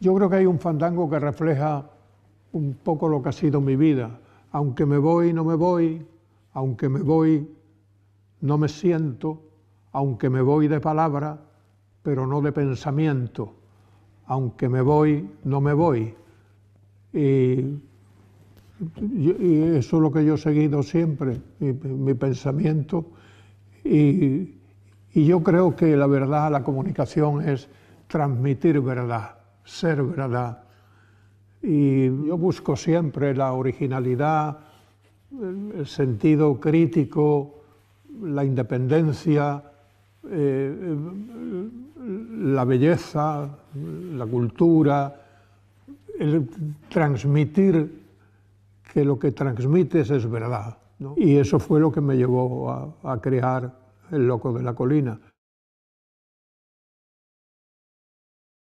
Yo creo que hay un fandango que refleja un poco lo que ha sido mi vida. Aunque me voy, no me voy, aunque me voy, no me siento, aunque me voy de palabra, pero no de pensamiento, aunque me voy, no me voy. Y, eso es lo que yo he seguido siempre, mi, pensamiento. Y, y yo creo que la verdad, la comunicación es transmitir verdad ser verdad. Y yo busco siempre la originalidad, el sentido crítico, la independencia, eh, la belleza, la cultura, el transmitir que lo que transmites es verdad. Y eso fue lo que me llevó a crear El Loco de la Colina.